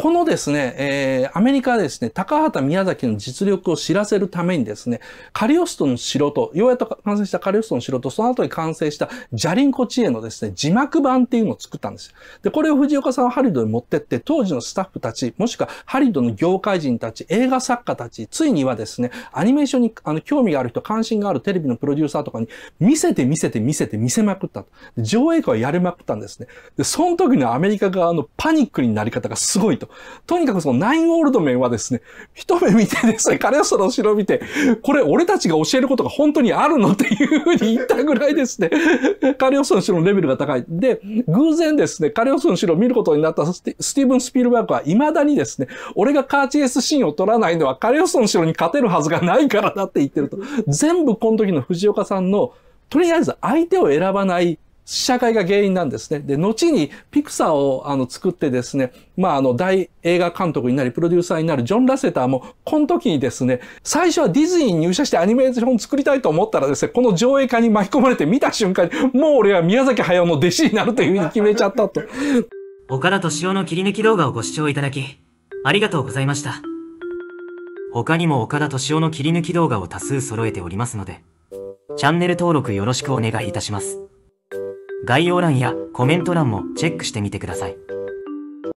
このですね、えー、アメリカはですね、高畑宮崎の実力を知らせるためにですね、カリオストの城と、ようやく完成したカリオストの城と、その後に完成したジャリンコ知恵のですね、字幕版っていうのを作ったんです。で、これを藤岡さんはハリドに持ってって、当時のスタッフたち、もしくはハリドの業界人たち、映画作家たち、ついにはですね、アニメーションにあの興味がある人、関心があるテレビのプロデューサーとかに、見せて見せて見せて見せまくったと。上映会をやりまくったんですね。で、その時のアメリカ側のパニックになり方がすごいと。と。にかくそのナイン・オールドメンはですね、一目見てですね、カレオソの城を見て、これ俺たちが教えることが本当にあるのっていうふうに言ったぐらいですね、カリオスの城のレベルが高い。で、偶然ですね、カリオスの城を見ることになったスティーブン・スピルバーグは未だにですね、俺がカーチェイスシーンを取らないのはカリオスの城に勝てるはずがないからだって言ってると。全部この時の藤岡さんの、とりあえず相手を選ばない試写会が原因なんですね。で、後にピクサーをあの作ってですね、まああの大映画監督になりプロデューサーになるジョン・ラセターもこの時にですね、最初はディズニーに入社してアニメーション作りたいと思ったらですね、この上映会に巻き込まれて見た瞬間にもう俺は宮崎駿の弟子になるというふうに決めちゃったと。岡田敏夫の切り抜き動画をご視聴いただき、ありがとうございました。他にも岡田敏夫の切り抜き動画を多数揃えておりますので、チャンネル登録よろしくお願いいたします。概要欄やコメント欄もチェックしてみてください。